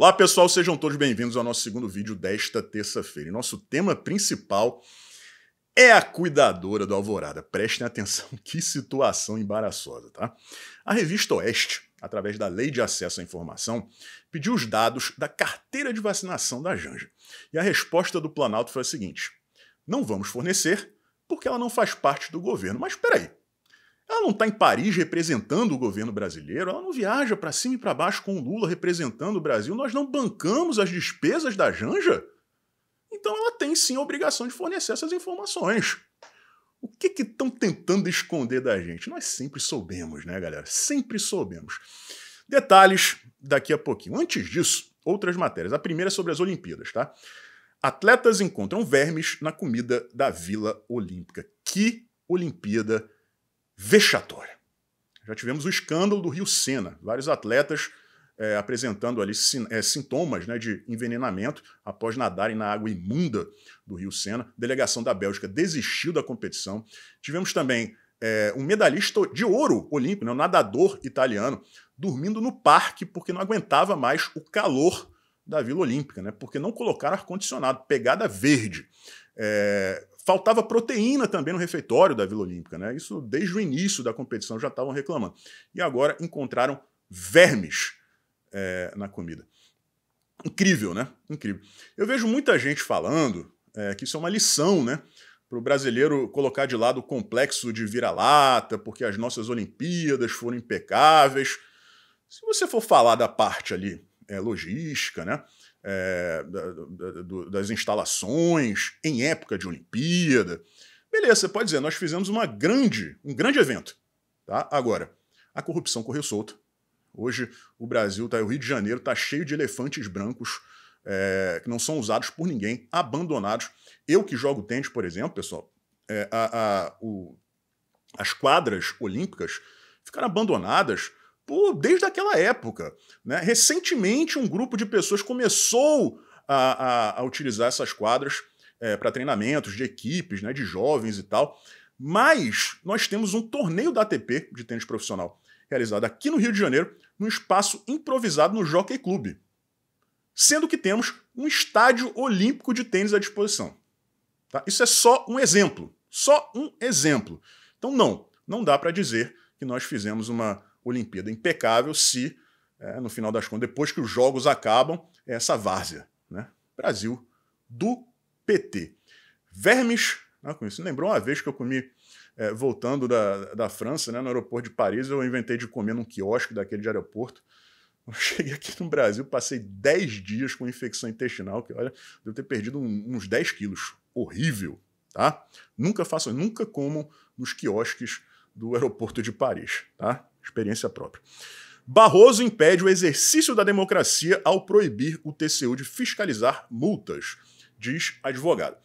Olá, pessoal, sejam todos bem-vindos ao nosso segundo vídeo desta terça-feira. E nosso tema principal é a cuidadora do Alvorada. Prestem atenção, que situação embaraçosa, tá? A revista Oeste, através da Lei de Acesso à Informação, pediu os dados da carteira de vacinação da Janja. E a resposta do Planalto foi a seguinte: não vamos fornecer porque ela não faz parte do governo. Mas peraí, ela não está em Paris representando o governo brasileiro, ela não viaja para cima e para baixo com o Lula representando o Brasil, nós não bancamos as despesas da Janja? Então ela tem sim a obrigação de fornecer essas informações. O que estão tentando esconder da gente? Nós sempre soubemos, né, galera? Sempre soubemos. Detalhes daqui a pouquinho. Antes disso, outras matérias. A primeira é sobre as Olimpíadas, tá? Atletas encontram vermes na comida da Vila Olímpica. Que Olimpíada! vexatória. Já tivemos o escândalo do Rio Sena, vários atletas é, apresentando ali sin é, sintomas né, de envenenamento após nadarem na água imunda do Rio Sena. A delegação da Bélgica desistiu da competição. Tivemos também é, um medalhista de ouro olímpico, né, um nadador italiano, dormindo no parque porque não aguentava mais o calor da Vila Olímpica, né, porque não colocaram ar-condicionado, pegada verde. É, Faltava proteína também no refeitório da Vila Olímpica, né? Isso desde o início da competição já estavam reclamando. E agora encontraram vermes é, na comida. Incrível, né? Incrível. Eu vejo muita gente falando é, que isso é uma lição, né? Para o brasileiro colocar de lado o complexo de vira-lata, porque as nossas Olimpíadas foram impecáveis. Se você for falar da parte ali é, logística, né? é, da, da, do, das instalações em época de Olimpíada. Beleza, você pode dizer, nós fizemos uma grande, um grande evento. Tá? Agora, a corrupção correu solta. Hoje o Brasil, tá, o Rio de Janeiro, está cheio de elefantes brancos é, que não são usados por ninguém, abandonados. Eu que jogo tênis, por exemplo, pessoal, é, a, a, o, as quadras olímpicas ficaram abandonadas por, desde aquela época. Né? Recentemente, um grupo de pessoas começou a, a, a utilizar essas quadras é, para treinamentos de equipes, né, de jovens e tal. Mas nós temos um torneio da ATP de tênis profissional, realizado aqui no Rio de Janeiro, num espaço improvisado no Jockey Club. Sendo que temos um estádio olímpico de tênis à disposição. Tá? Isso é só um exemplo. Só um exemplo. Então, não, não dá para dizer que nós fizemos uma Olimpíada impecável se, é, no final das contas, depois que os jogos acabam, é essa várzea. Né? Brasil do PT. Vermes, né, com isso, lembrou uma vez que eu comi, é, voltando da, da França, né, no aeroporto de Paris, eu inventei de comer num quiosque daquele de aeroporto. Eu cheguei aqui no Brasil, passei 10 dias com infecção intestinal, que olha, devo ter perdido um, uns 10 quilos. Horrível, tá? Nunca faço, nunca comam nos quiosques do aeroporto de Paris, tá? Experiência própria. Barroso impede o exercício da democracia ao proibir o TCU de fiscalizar multas, diz advogado.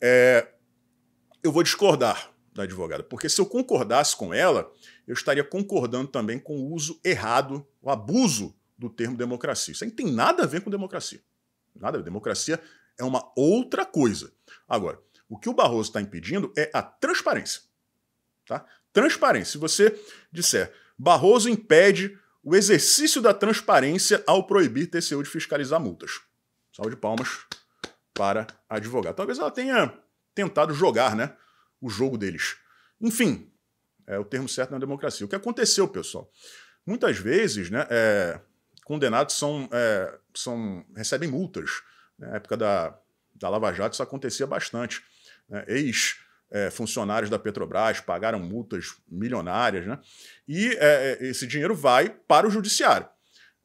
É, eu vou discordar da advogada, porque se eu concordasse com ela, eu estaria concordando também com o uso errado, o abuso do termo democracia. Isso aí não tem nada a ver com democracia. Nada a ver. Democracia é uma outra coisa. Agora, o que o Barroso está impedindo é a transparência. Tá? Transparência. Se você disser, Barroso impede o exercício da transparência ao proibir TCU de fiscalizar multas. Salve de palmas para a advogada. Talvez ela tenha tentado jogar né, o jogo deles. Enfim, é o termo certo na democracia. O que aconteceu, pessoal? Muitas vezes, né, é, condenados são, é, são recebem multas. Na época da, da Lava Jato, isso acontecia bastante. Né? Ex- é, funcionários da Petrobras pagaram multas milionárias, né? E é, é esse dinheiro vai para o judiciário.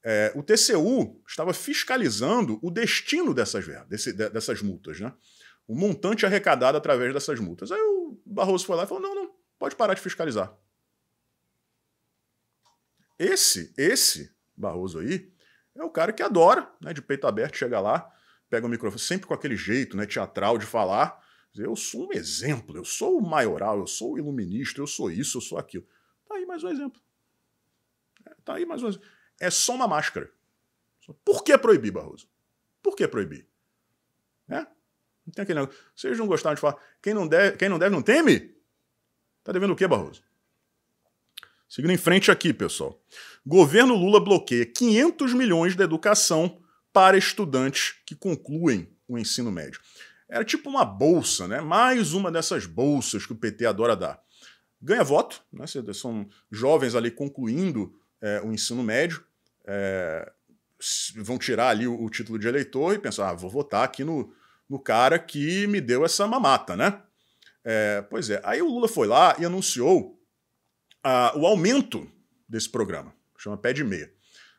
É, o TCU estava fiscalizando o destino dessas, desse, dessas multas, né? O montante arrecadado através dessas multas. Aí o Barroso foi lá e falou: não, não, pode parar de fiscalizar. Esse, esse Barroso aí, é o cara que adora, né? De peito aberto, chega lá, pega o microfone, sempre com aquele jeito, né? Teatral de falar eu sou um exemplo, eu sou o maioral, eu sou o iluminista, eu sou isso, eu sou aquilo. Tá aí mais um exemplo. É, tá aí mais um exemplo. É só uma máscara. Por que proibir, Barroso? Por que proibir? Né? Não tem aquele negócio. Vocês não gostaram de falar, quem não deve, quem não, deve não teme? Tá devendo o quê, Barroso? Seguindo em frente aqui, pessoal. Governo Lula bloqueia 500 milhões da educação para estudantes que concluem o ensino médio. Era tipo uma bolsa, né? Mais uma dessas bolsas que o PT adora dar. Ganha voto, né? são jovens ali concluindo é, o ensino médio, é, vão tirar ali o, título de eleitor e pensar, ah, vou votar aqui no, no cara que me deu essa mamata, né? É, pois é, aí o Lula foi lá e anunciou ah, o aumento desse programa, chama Pé de Meia.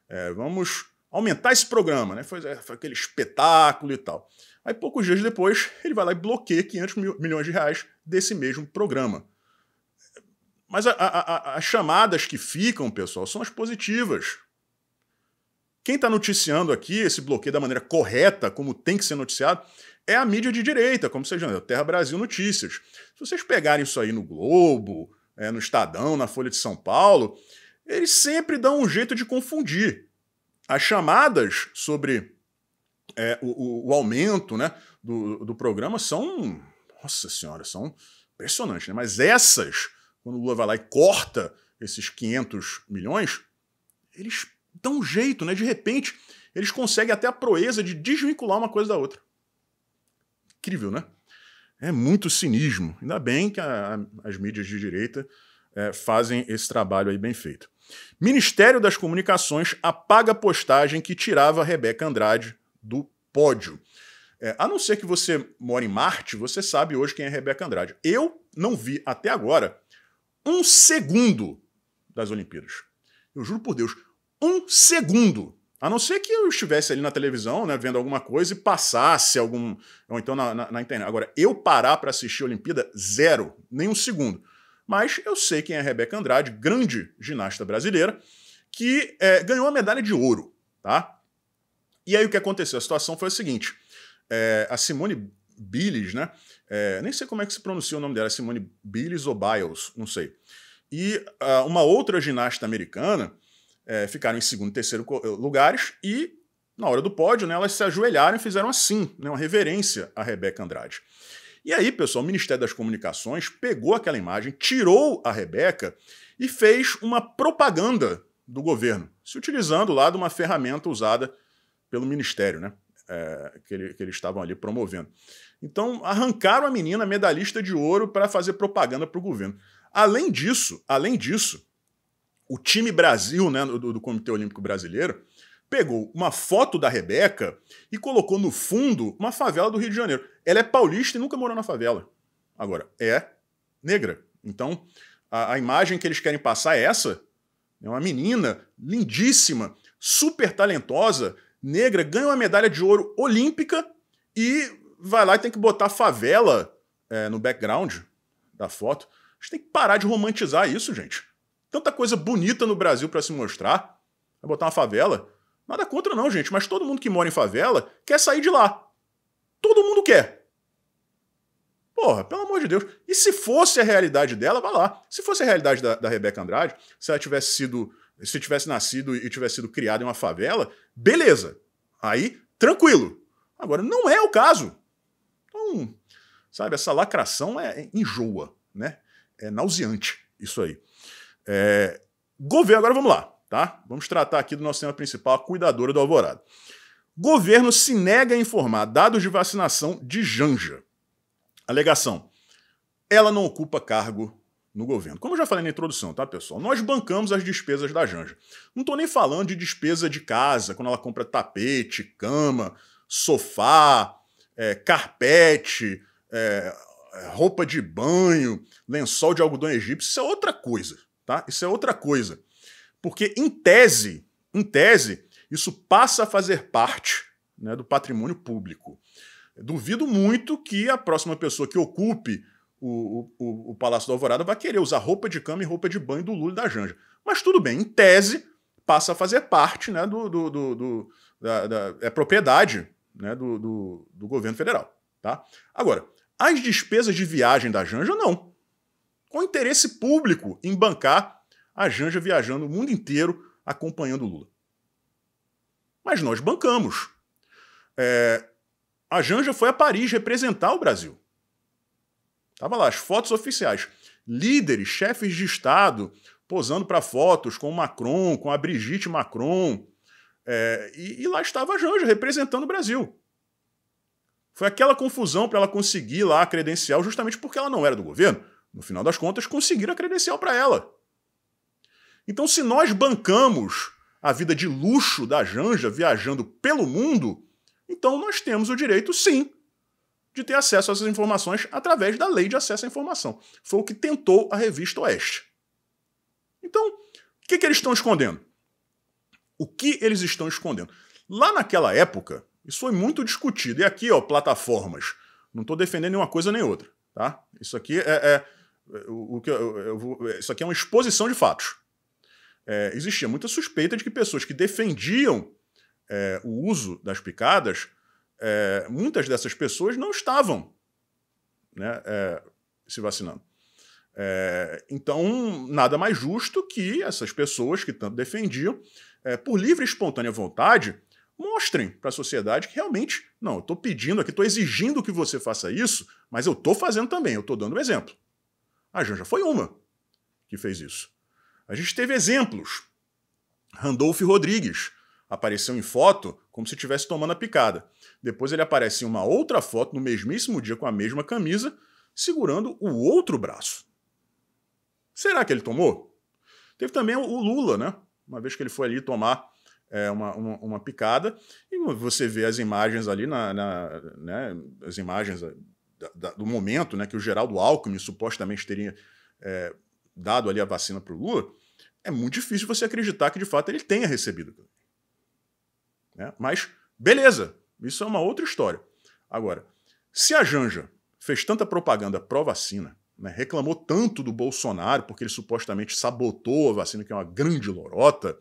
É, vamos aumentar esse programa, né? Foi, é, foi, aquele espetáculo e tal. Aí, poucos dias depois, ele vai lá e bloqueia 500 mil, milhões de reais desse mesmo programa. Mas a, a, a, as chamadas que ficam, pessoal, são as positivas. Quem está noticiando aqui esse bloqueio da maneira correta, como tem que ser noticiado, é a mídia de direita, como seja já é Terra Brasil Notícias. Se vocês pegarem isso aí no Globo, é, no Estadão, na Folha de São Paulo, eles sempre dão um jeito de confundir. As chamadas sobre é, o, o, aumento né, do, do programa são. Nossa senhora, são impressionantes, né? Mas essas, quando o Lula vai lá e corta esses 500 milhões, eles dão um jeito, né? De repente, eles conseguem até a proeza de desvincular uma coisa da outra. Incrível, né? É muito cinismo. Ainda bem que a, as mídias de direita é, fazem esse trabalho aí bem feito. Ministério das Comunicações apaga a postagem que tirava Rebeca Andrade do pódio. É, a não ser que você mora em Marte, você sabe hoje quem é Rebeca Andrade. Eu não vi até agora um segundo das Olimpíadas. Eu juro por Deus, um segundo. A não ser que eu estivesse ali na televisão, né, vendo alguma coisa e passasse algum. Ou então na, na, na internet. Agora, eu parar para assistir a Olimpíada, zero, nem um segundo mas eu sei quem é a Rebeca Andrade, grande ginasta brasileira, que é, ganhou a medalha de ouro, tá? E aí o que aconteceu? A situação foi a seguinte: é, a Simone Biles, né? É, nem sei como é que se pronuncia o nome dela, Simone Biles ou Biles, não sei. E uh, uma outra ginasta americana é, ficaram em segundo e terceiro eh, lugares e na hora do pódio, né, elas se ajoelharam e fizeram assim, né, uma reverência à Rebeca Andrade. E aí, pessoal, o Ministério das Comunicações pegou aquela imagem, tirou a Rebeca e fez uma propaganda do governo, se utilizando lá de uma ferramenta usada pelo Ministério, né? É, que, ele, que eles estavam ali promovendo. Então, arrancaram a menina medalhista de ouro para fazer propaganda para o governo. Além disso, além disso, o time Brasil, né, do, do Comitê Olímpico Brasileiro, pegou uma foto da Rebeca e colocou no fundo uma favela do Rio de Janeiro. Ela é paulista e nunca morou na favela. Agora, é negra. Então, a, a imagem que eles querem passar é essa. É uma menina lindíssima, super talentosa, negra, ganha uma medalha de ouro olímpica e vai lá e tem que botar favela é, no background da foto. A gente tem que parar de romantizar isso, gente. Tanta coisa bonita no Brasil para se mostrar. Vai botar uma favela. Nada contra não, gente, mas todo mundo que mora em favela quer sair de lá. Todo mundo quer. Porra, pelo amor de Deus. E se fosse a realidade dela, vai lá. Se fosse a realidade da, da Rebeca Andrade, se ela tivesse sido. Se tivesse nascido e tivesse sido criada em uma favela, beleza. Aí, tranquilo. Agora, não é o caso. Então, sabe, essa lacração é, é enjoa, né? É nauseante isso aí. É, governo, agora vamos lá tá? Vamos tratar aqui do nosso tema principal, a cuidadora do Alvorada. Governo se nega a informar dados de vacinação de Janja. Alegação: ela não ocupa cargo no governo. Como eu já falei na introdução, tá, pessoal? Nós bancamos as despesas da Janja. Não estou nem falando de despesa de casa, quando ela compra tapete, cama, sofá, é, carpete, é, é, roupa de banho, lençol de algodão egípcio. Isso é outra coisa, tá? Isso é outra coisa. Porque, em tese, em tese, isso passa a fazer parte né, do patrimônio público. Duvido muito que a próxima pessoa que ocupe o, o, o Palácio da Alvorada vai querer usar roupa de cama e roupa de banho do Lula e da Janja. Mas tudo bem, em tese, passa a fazer parte né, do, do, do, do da, da, é propriedade né, do, do, do, governo federal. Tá? Agora, as despesas de viagem da Janja, não. Com interesse público em bancar a Janja viajando o mundo inteiro acompanhando Lula. Mas nós bancamos. É, a Janja foi a Paris representar o Brasil. Tava lá as fotos oficiais. Líderes, chefes de Estado posando para fotos com Macron, com a Brigitte Macron. É, e, e, lá estava a Janja representando o Brasil. Foi aquela confusão para ela conseguir lá a credencial, justamente porque ela não era do governo. No final das contas, conseguiram a credencial para ela. Então, se nós bancamos a vida de luxo da Janja viajando pelo mundo, então nós temos o direito, sim, de ter acesso a essas informações através da lei de acesso à informação. Foi o que tentou a revista Oeste. Então, o que, que eles estão escondendo? O que eles estão escondendo? Lá naquela época, isso foi muito discutido. E aqui, ó, plataformas. Não estou defendendo nenhuma coisa nem outra, tá? Isso aqui é, é, é o, o que eu, eu vou, é, isso aqui é uma exposição de fatos é, existia muita suspeita de que pessoas que defendiam é, o uso das picadas, é, muitas dessas pessoas não estavam né, é, se vacinando. É, então, nada mais justo que essas pessoas que tanto defendiam, é, por livre e espontânea vontade, mostrem para a sociedade que realmente, não, eu estou pedindo aqui, estou exigindo que você faça isso, mas eu estou fazendo também, eu estou dando um exemplo. A ah, Janja foi uma que fez isso. A gente teve exemplos. Randolph Rodrigues apareceu em foto como se estivesse tomando a picada. Depois ele aparece em uma outra foto no mesmíssimo dia com a mesma camisa, segurando o outro braço. Será que ele tomou? Teve também o Lula, né? Uma vez que ele foi ali tomar é, uma, uma, uma, picada, e você vê as imagens ali, na, na né, as imagens da, da, do momento né, que o Geraldo Alckmin supostamente teria é, dado ali a vacina para o Lula, é muito difícil você acreditar que de fato ele tenha recebido. Né? Mas, beleza, isso é uma outra história. Agora, se a Janja fez tanta propaganda pró-vacina, né, reclamou tanto do Bolsonaro porque ele supostamente sabotou a vacina, que é uma grande lorota,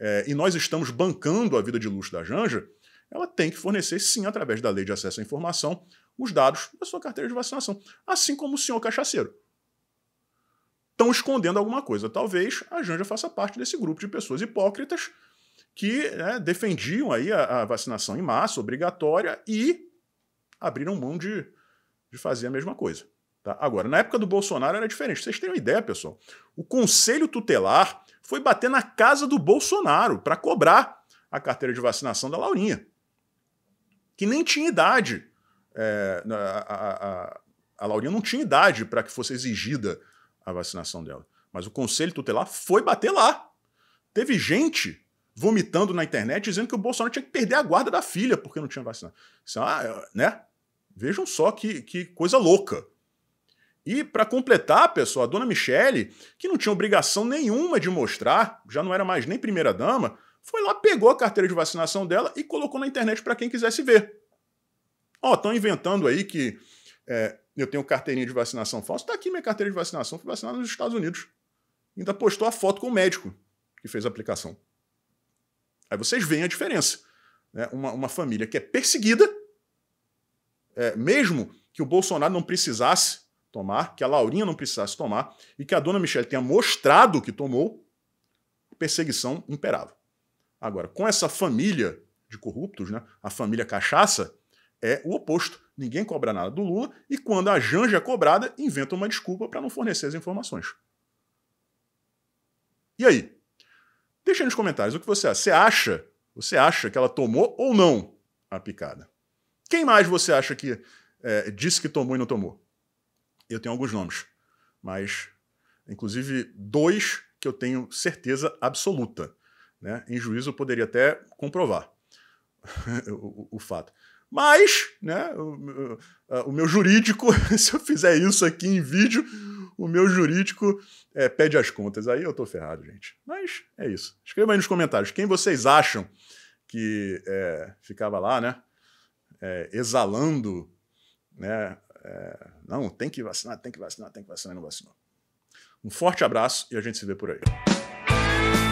é, e nós estamos bancando a vida de luxo da Janja, ela tem que fornecer, sim, através da lei de acesso à informação, os dados da sua carteira de vacinação, assim como o senhor cachaceiro estão escondendo alguma coisa. Talvez a Janja faça parte desse grupo de pessoas hipócritas que né, defendiam aí a, a, vacinação em massa obrigatória e abriram mão de, de fazer a mesma coisa. Tá? Agora, na época do Bolsonaro era diferente. Vocês têm uma ideia, pessoal? O Conselho Tutelar foi bater na casa do Bolsonaro para cobrar a carteira de vacinação da Laurinha, que nem tinha idade. É, a, a, a Laurinha não tinha idade para que fosse exigida a vacinação dela. Mas o conselho tutelar foi bater lá. Teve gente vomitando na internet dizendo que o Bolsonaro tinha que perder a guarda da filha porque não tinha vacinado. Isso, ah, né? Vejam só que, que coisa louca. E para completar, pessoal, a dona Michele, que não tinha obrigação nenhuma de mostrar, já não era mais nem primeira dama, foi lá, pegou a carteira de vacinação dela e colocou na internet para quem quisesse ver. Ó, oh, estão inventando aí que é, eu tenho carteirinha de vacinação falsa, está aqui minha carteira de vacinação, fui vacinado nos Estados Unidos. Ainda postou a foto com o médico que fez a aplicação. Aí vocês veem a diferença. Né? Uma, uma família que é perseguida, é, mesmo que o Bolsonaro não precisasse tomar, que a Laurinha não precisasse tomar, e que a dona Michelle tenha mostrado que tomou, perseguição imperava. Agora, com essa família de corruptos, né, a família cachaça, é o oposto. Ninguém cobra nada do Lula e quando a Janja é cobrada, inventa uma desculpa para não fornecer as informações. E aí? Deixa aí nos comentários o que você acha. Você acha, você acha que ela tomou ou não a picada? Quem mais você acha que é, disse que tomou e não tomou? Eu tenho alguns nomes, mas inclusive dois que eu tenho certeza absoluta. Né? Em juízo eu poderia até comprovar o, o, o fato. Mas, né, o, o, o meu jurídico, se eu fizer isso aqui em vídeo, o meu jurídico é, pede as contas. Aí eu tô ferrado, gente. Mas é isso. Escreva aí nos comentários quem vocês acham que é, ficava lá, né? É, exalando, né? É, não, tem que vacinar, tem que vacinar, tem que vacinar e não vacinou. Um forte abraço e a gente se vê por aí.